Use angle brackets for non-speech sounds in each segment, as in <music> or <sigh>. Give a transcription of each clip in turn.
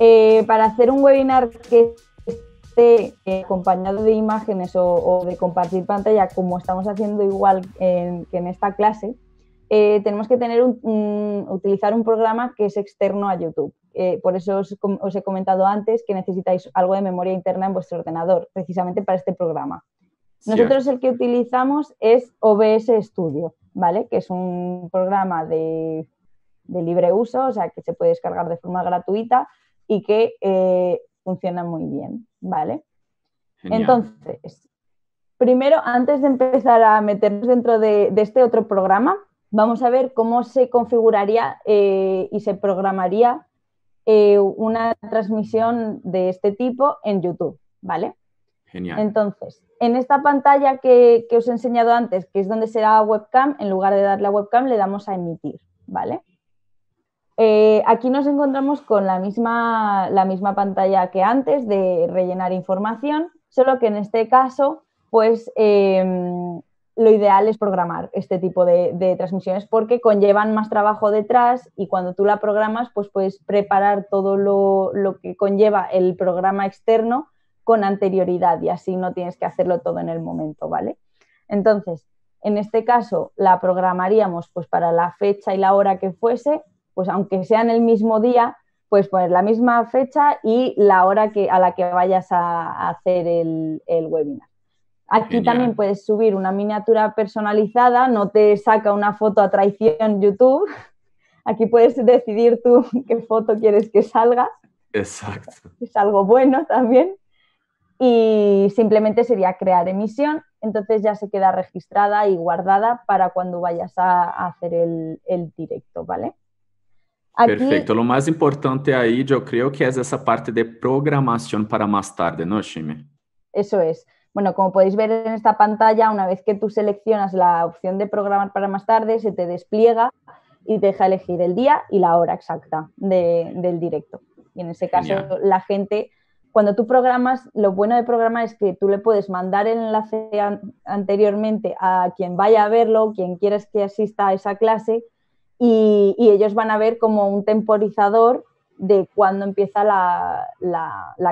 Eh, para hacer un webinar que esté eh, acompañado de imágenes o, de compartir pantalla, como estamos haciendo igual en, que en esta clase, eh, tenemos que tener utilizar un programa que es externo a YouTube. por eso os, he comentado antes que necesitáis algo de memoria interna en vuestro ordenador, precisamente para este programa. Nosotros el que utilizamos es OBS Studio, Que es un programa de, de libre uso, o sea, que se puede descargar de forma gratuita, y que eh, funciona muy bien, ¿vale? Entonces, primero, antes de empezar a meternos dentro de, este otro programa, vamos a ver cómo se configuraría eh, y se programaría eh, una transmisión de este tipo en YouTube, ¿vale? Genial. Entonces, en esta pantalla que, que, os he enseñado antes, que es donde será webcam, en lugar de darle a webcam, le damos a emitir, ¿vale? Eh, aquí nos encontramos con la misma, la misma pantalla que antes de rellenar información, solo que en este caso, pues em, lo ideal es programar este tipo de, transmisiones porque conllevan más trabajo detrás y cuando tú la programas, pues puedes preparar todo lo, lo que conlleva el programa externo con anterioridad y así no tienes que hacerlo todo en el momento, ¿vale? Entonces, en este caso la programaríamos pues para la fecha y la hora que fuese pues aunque sea en el mismo día, puedes poner la misma fecha y la hora que, a la que vayas a, hacer el, webinar. Aquí también puedes subir una miniatura personalizada, no te saca una foto a traición YouTube. <laughs> Aquí puedes decidir tú <laughs> qué foto quieres que salga. Exacto. Es algo bueno también. Y simplemente sería crear emisión, entonces ya se queda registrada y guardada para cuando vayas a, hacer el, el directo, ¿vale? Perfecto, lo más importante ahí yo creo que es esa parte de programación para más tarde, ¿no, Shime? Eso es. Bueno, como podéis ver en esta pantalla, una vez que tú seleccionas la opción de programar para más tarde, se te despliega y te deja elegir el día y la hora exacta del directo. Y en ese caso, la gente, cuando tú programas, lo bueno de programar es que tú le puedes mandar el enlace anteriormente a quien vaya a verlo, quien quieras que asista a esa clase, y, ellos van a ver como un temporizador de cuando empieza la,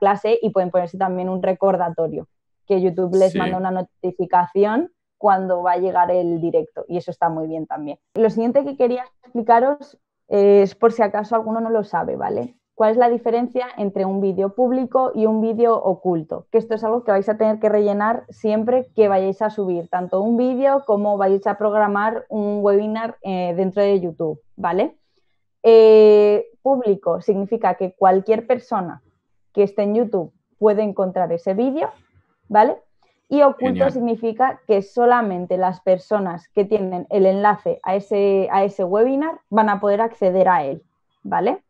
clase y pueden ponerse también un recordatorio, que YouTube les manda una notificación cuando va a llegar el directo y eso está muy bien también. Lo siguiente que quería explicaros es por si acaso alguno no lo sabe, ¿vale? cuál es la diferencia entre un vídeo público y un vídeo oculto, que esto es algo que vais a tener que rellenar siempre que vayáis a subir tanto un vídeo como vayáis a programar un webinar eh, dentro de YouTube, ¿vale? Eh, público significa que cualquier persona que esté en YouTube puede encontrar ese vídeo, ¿vale? Y oculto significa que solamente las personas que tienen el enlace a ese, a ese webinar van a poder acceder a él, ¿vale?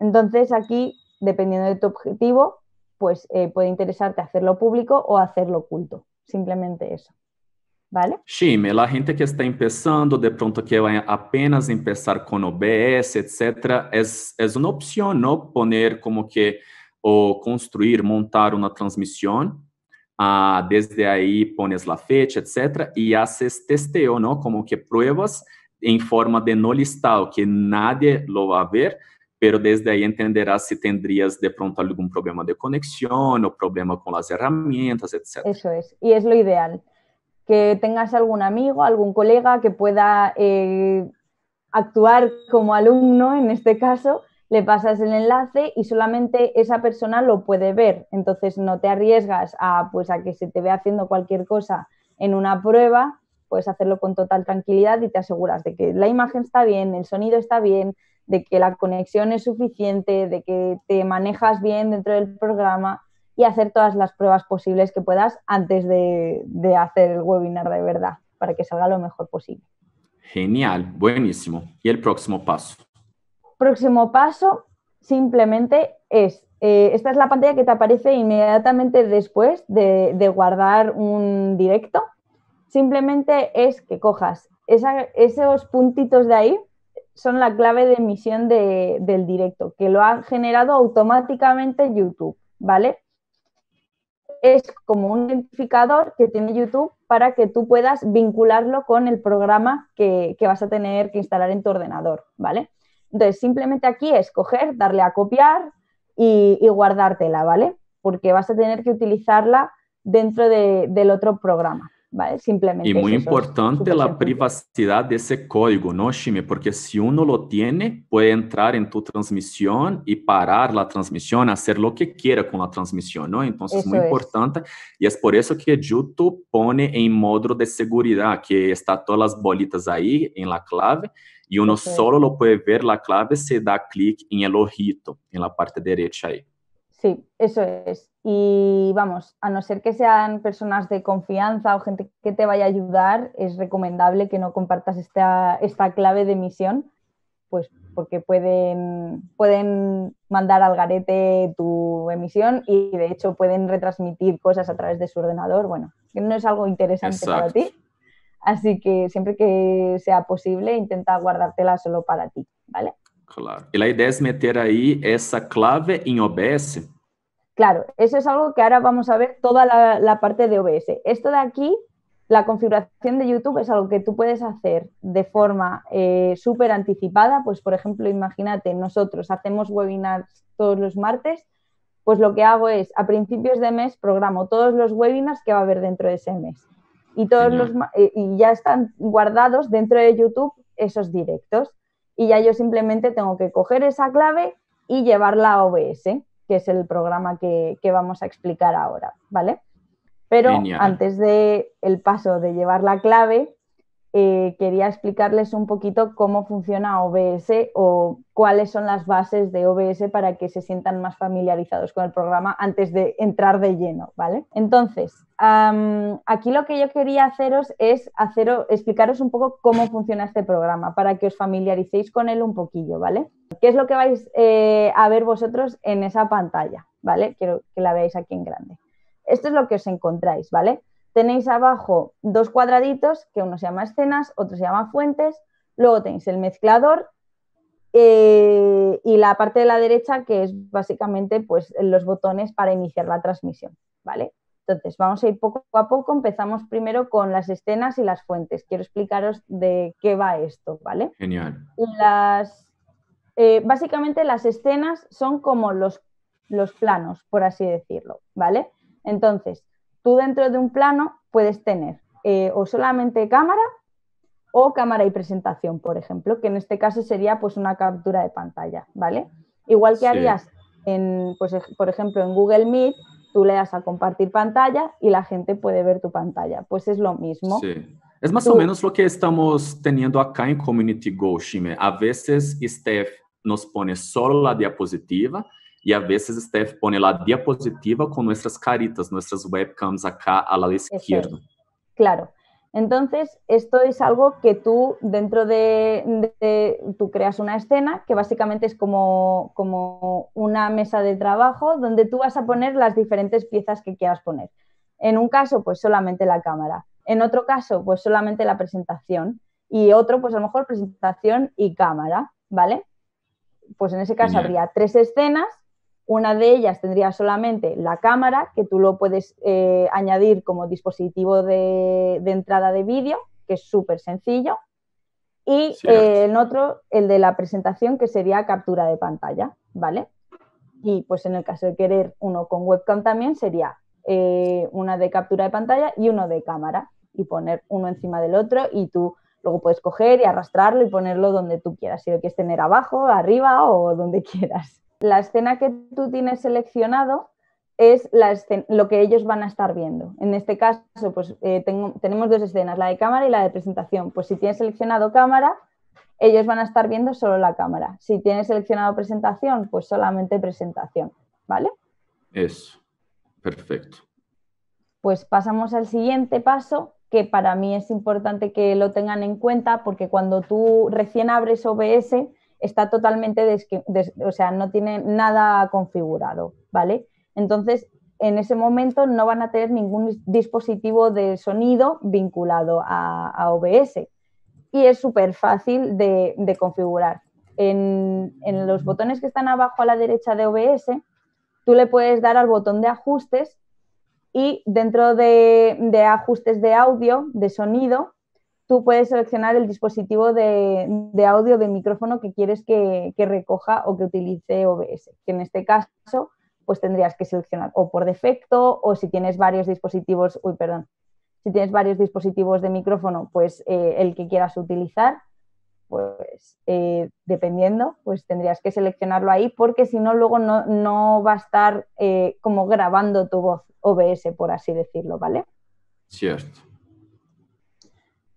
Entonces aquí, dependiendo de tu objetivo, pues eh, puede interesarte hacerlo público o hacerlo oculto. Simplemente eso. ¿Vale? Sí, la gente que está empezando, de pronto que va apenas empezar con OBS, etc., es, es una opción, ¿no? Poner como que o construir, montar una transmisión ah, desde ahí pones la fecha, etc. Y haces testeo, ¿no? Como que pruebas en forma de no listado, que nadie lo va a ver, pero desde ahí entenderás si tendrías de pronto algún problema de conexión o problema con las herramientas, etc. Eso es, y es lo ideal, que tengas algún amigo, algún colega que pueda eh, actuar como alumno, en este caso, le pasas el enlace y solamente esa persona lo puede ver, entonces no te arriesgas a, pues, a que se te vea haciendo cualquier cosa en una prueba, puedes hacerlo con total tranquilidad y te aseguras de que la imagen está bien, el sonido está bien, de que la conexión es suficiente, de que te manejas bien dentro del programa y hacer todas las pruebas posibles que puedas antes de, hacer el webinar de verdad, para que salga lo mejor posible. Genial, buenísimo. ¿Y el próximo paso? Próximo paso simplemente es, eh, esta es la pantalla que te aparece inmediatamente después de, guardar un directo. Simplemente es que cojas esos puntitos de ahí son la clave de emisión del directo, que lo ha generado automáticamente YouTube, ¿vale? Es como un identificador que tiene YouTube para que tú puedas vincularlo con el programa que, vas a tener que instalar en tu ordenador, ¿vale? Entonces, simplemente aquí es darle a copiar y, y guardártela, ¿vale? Porque vas a tener que utilizarla dentro del otro programa. Simplemente. Y muy importante la privacidad de ese código, ¿no, Shime? Porque si uno lo tiene, puede entrar en tu transmisión y parar la transmisión, hacer lo que quiera con la transmisión, ¿no? Entonces, es muy importante. Y es por eso que YouTube pone en modo de seguridad, que está todas las bolitas ahí en la clave. Y uno solo lo puede ver la clave si da clic en el ojito, en la parte derecha ahí. Sí, eso es. Y vamos, a no ser que sean personas de confianza o gente que te vaya a ayudar, es recomendable que no compartas esta, esta clave de emisión, pues porque pueden, pueden mandar al garete tu emisión y de hecho pueden retransmitir cosas a través de su ordenador. Bueno, que no es algo interesante para ti. Así que siempre que sea posible, intenta guardártela solo para ti, ¿vale? Y e la idea es meter ahí esa clave en em OBS. Claro, eso es algo que ahora vamos a ver toda la, parte de OBS. Esto de aquí, la configuración de YouTube es algo que tú puedes hacer de forma eh, súper anticipada. Pues, por ejemplo, imagínate, nosotros hacemos webinars todos los martes. Pues lo que hago es, a principios de mes, programo todos los webinars que va a haber dentro de ese mes. Y, todos los, eh, y ya están guardados dentro de YouTube esos directos y ya yo simplemente tengo que coger esa clave y llevarla a OBS, que es el programa que, vamos a explicar ahora, ¿vale? Pero antes de el paso de llevar la clave, eh, quería explicarles un poquito cómo funciona OBS o cuáles son las bases de OBS para que se sientan más familiarizados con el programa antes de entrar de lleno, ¿vale? Entonces, aquí lo que yo quería haceros es explicaros un poco cómo funciona este programa para que os familiaricéis con él un poquillo, ¿vale? ¿Qué es lo que vais eh, a ver vosotros en esa pantalla, ¿vale? Quiero que la veáis aquí en grande. Esto es lo que os encontráis, ¿vale? tenéis abajo dos cuadraditos, que uno se llama escenas, otro se llama fuentes, luego tenéis el mezclador eh, y la parte de la derecha que es básicamente pues, los botones para iniciar la transmisión, ¿vale? Entonces, vamos a ir poco a poco. Empezamos primero con las escenas y las fuentes. Quiero explicaros de qué va esto, ¿vale? Genial. Las, eh, básicamente las escenas son como los, los planos, por así decirlo, ¿vale? Entonces, dentro de un plano puedes tener eh, o solamente cámara o cámara y presentación, por ejemplo, que en este caso sería pues una captura de pantalla, ¿vale? Igual que harías en, pues, por ejemplo, en Google Meet, tú le das a compartir pantalla y la gente puede ver tu pantalla. Pues es lo mismo. Es más o menos lo que estamos teniendo acá en Community Go, Shime. A veces Steph nos pone solo la diapositiva y e, a veces Steph pone la diapositiva con nuestras caritas, nuestras webcams acá a la izquierda. Claro. Entonces, esto es algo que tú dentro de, tú creas una escena que básicamente es como, como una mesa de trabajo donde tú vas a poner las diferentes piezas que quieras poner. En un caso, pues solamente la cámara. En otro caso, pues solamente la presentación. Y otro, pues a lo mejor presentación y cámara, ¿vale? Pues en ese caso habría tres escenas una de ellas tendría solamente la cámara, que tú lo puedes eh, añadir como dispositivo de, entrada de vídeo, que es súper sencillo. Y en eh, otro, el de la presentación, que sería captura de pantalla, ¿vale? Y pues en el caso de querer uno con webcam también sería eh, una de captura de pantalla y uno de cámara. Y poner uno encima del otro y tú luego puedes coger y arrastrarlo y ponerlo donde tú quieras, si lo quieres tener abajo, arriba o donde <laughs> quieras la escena que tú tienes seleccionado es lo que ellos van a estar viendo. En este caso, pues eh, tenemos dos escenas, la de cámara y la de presentación. Pues si tienes seleccionado cámara, ellos van a estar viendo solo la cámara. Si tienes seleccionado presentación, pues solamente presentación, ¿vale? Eso, perfecto. Pues pasamos al siguiente paso, que para mí es importante que lo tengan en cuenta, porque cuando tú recién abres OBS, está totalmente, o sea, no tiene nada configurado, ¿vale? Entonces, en ese momento no van a tener ningún dispositivo de sonido vinculado a, OBS. Y es súper fácil de, configurar. En, los botones que están abajo a la derecha de OBS, tú le puedes dar al botón de ajustes y dentro de ajustes de audio, de sonido, tú puedes seleccionar el dispositivo de, audio de micrófono que quieres que, recoja o que utilice OBS, que en este caso pues tendrías que seleccionar o por defecto o si tienes varios dispositivos, uy, perdón, si tienes varios dispositivos de micrófono, pues eh, el que quieras utilizar, pues eh, dependiendo, pues tendrías que seleccionarlo ahí porque si no, luego no, va a estar eh, como grabando tu voz OBS, por así decirlo, ¿vale? Cierto.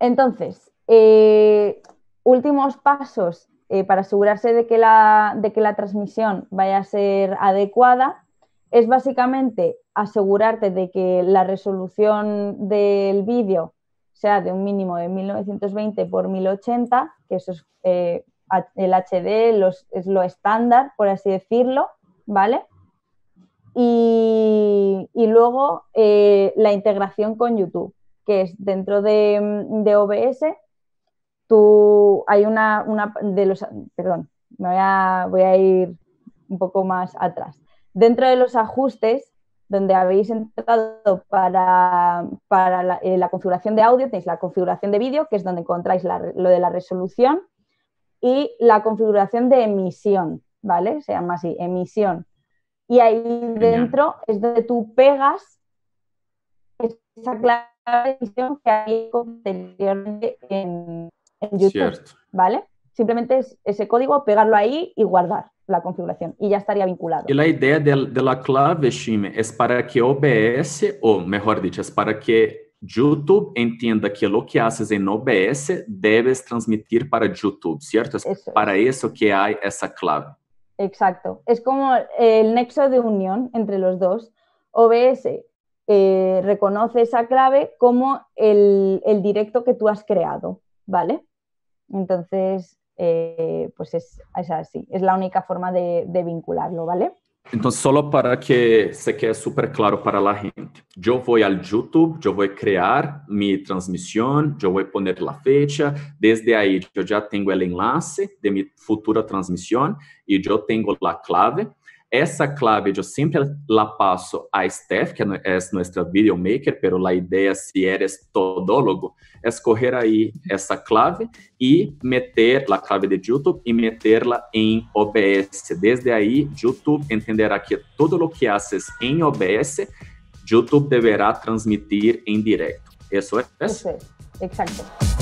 Entonces, eh, últimos pasos eh, para asegurarse de que, la, transmisión vaya a ser adecuada es básicamente asegurarte de que la resolución del vídeo sea de un mínimo de 1920 por 1080, que eso es eh, el HD, es lo estándar, por así decirlo, ¿vale? Y, luego la integración con YouTube que es dentro de, mm, OBS, tú hay una, de los, perdón, me voy a, ir un poco más atrás. Dentro de los ajustes, donde habéis entrado para, para la, eh, configuración de audio, tenéis la configuración de vídeo, que es donde encontráis lo de la resolución, y la configuración de emisión, ¿vale? Se llama así, emisión. Y ahí dentro es donde tú pegas esa clave que hay en, en YouTube. ¿Vale? Simplemente es ese código, pegarlo ahí y guardar la configuración y ya estaría vinculado. Y la idea de, la clave, Shime, es para que OBS, o mejor dicho, es para que YouTube entienda que lo que haces en OBS debes transmitir para YouTube, ¿cierto? Es para eso que hay esa clave. Exacto. Es como el nexo de unión entre los dos. OBS eh, reconoce esa clave como el, directo que tú has creado, ¿vale? Entonces, eh, pues es, así, es la única forma de, de vincularlo, ¿vale? Entonces, solo para que se quede súper claro para la gente, yo voy al YouTube, yo voy a crear mi transmisión, yo voy a poner la fecha, desde ahí yo ya tengo el enlace de mi futura transmisión y yo tengo la clave. Essa clave eu sempre la passo a Steph, que é nossa é videomaker, pero a ideia si eres todólogo é escorrer aí essa clave e meter a clave de YouTube e meterla em OBS. Desde aí, YouTube entenderá que tudo o que haces em OBS, YouTube deverá transmitir em directo. Isso é? Isso é, exato.